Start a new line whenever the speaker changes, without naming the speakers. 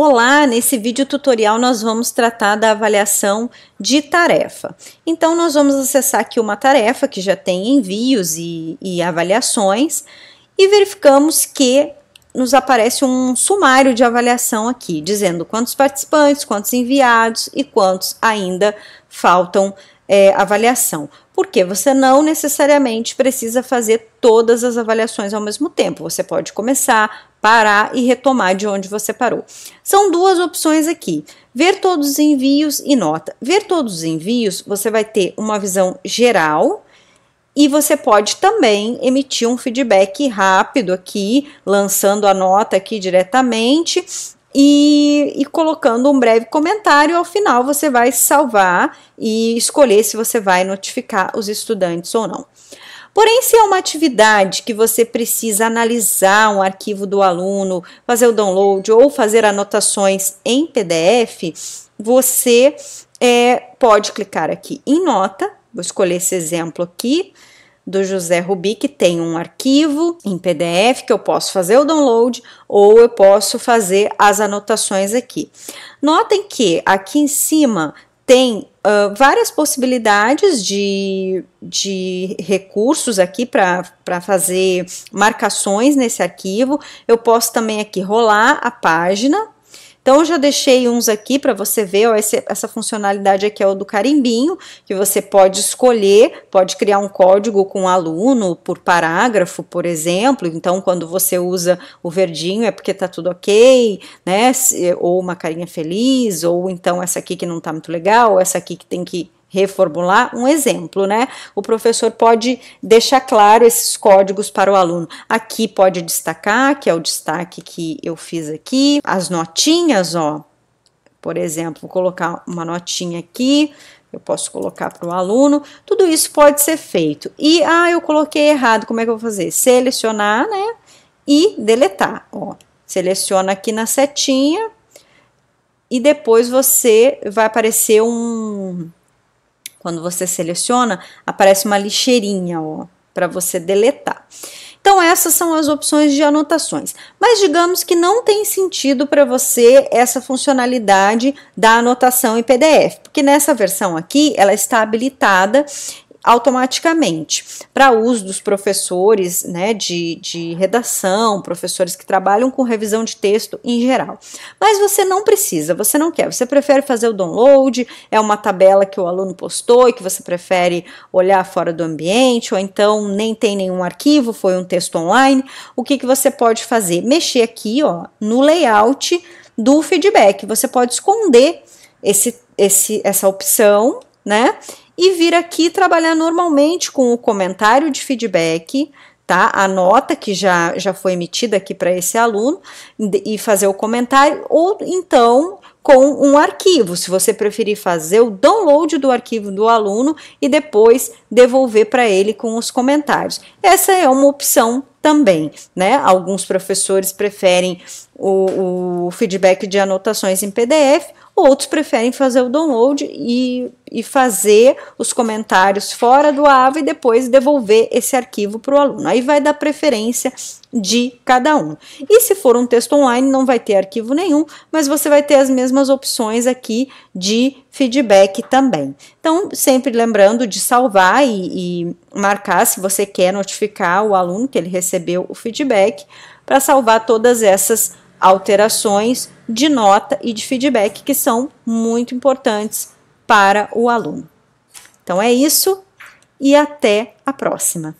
Olá, nesse vídeo tutorial nós vamos tratar da avaliação de tarefa. Então nós vamos acessar aqui uma tarefa que já tem envios e, e avaliações e verificamos que nos aparece um sumário de avaliação aqui, dizendo quantos participantes, quantos enviados e quantos ainda faltam é, avaliação. Porque você não necessariamente precisa fazer todas as avaliações ao mesmo tempo. Você pode começar parar e retomar de onde você parou. São duas opções aqui: ver todos os envios e nota. Ver todos os envios, você vai ter uma visão geral e você pode também emitir um feedback rápido aqui, lançando a nota aqui diretamente. E, e colocando um breve comentário ao final, você vai salvar e escolher se você vai notificar os estudantes ou não. Porém, se é uma atividade que você precisa analisar um arquivo do aluno, fazer o download ou fazer anotações em PDF, você é, pode clicar aqui em nota. Vou escolher esse exemplo aqui do José Rubi, que tem um arquivo em PDF que eu posso fazer o download ou eu posso fazer as anotações aqui. Notem que aqui em cima tem uh, várias possibilidades de, de recursos aqui para fazer marcações nesse arquivo. Eu posso também aqui rolar a página então eu já deixei uns aqui para você ver, ó, esse, essa funcionalidade aqui é o do carimbinho, que você pode escolher, pode criar um código com um aluno por parágrafo, por exemplo. Então quando você usa o verdinho é porque tá tudo ok, né? Ou uma carinha feliz, ou então essa aqui que não tá muito legal, essa aqui que tem que reformular, um exemplo, né? O professor pode deixar claro esses códigos para o aluno. Aqui pode destacar, que é o destaque que eu fiz aqui, as notinhas, ó. Por exemplo, vou colocar uma notinha aqui, eu posso colocar para o aluno, tudo isso pode ser feito. E, ah, eu coloquei errado, como é que eu vou fazer? Selecionar, né? E deletar, ó. Seleciona aqui na setinha e depois você vai aparecer um, quando você seleciona, aparece uma lixeirinha, ó, para você deletar. Então, essas são as opções de anotações. Mas digamos que não tem sentido para você essa funcionalidade da anotação em PDF, porque nessa versão aqui ela está habilitada automaticamente para uso dos professores né, de, de redação, professores que trabalham com revisão de texto em geral. Mas você não precisa, você não quer, você prefere fazer o download, é uma tabela que o aluno postou e que você prefere olhar fora do ambiente, ou então nem tem nenhum arquivo, foi um texto online. O que, que você pode fazer? Mexer aqui ó, no layout do feedback, você pode esconder esse, esse, essa opção, né? e vir aqui trabalhar normalmente com o comentário de feedback, tá? A nota que já, já foi emitida aqui para esse aluno e fazer o comentário, ou então com um arquivo, se você preferir fazer o download do arquivo do aluno e depois devolver para ele com os comentários. Essa é uma opção também, né? Alguns professores preferem o, o feedback de anotações em PDF, outros preferem fazer o download e, e fazer os comentários fora do AVA e depois devolver esse arquivo para o aluno. Aí vai da preferência de cada um. E se for um texto online, não vai ter arquivo nenhum, mas você vai ter as mesmas opções aqui de feedback também. Então, sempre lembrando de salvar e, e marcar se você quer notificar o aluno que ele recebeu o feedback para salvar todas essas alterações de nota e de feedback que são muito importantes para o aluno. Então é isso e até a próxima.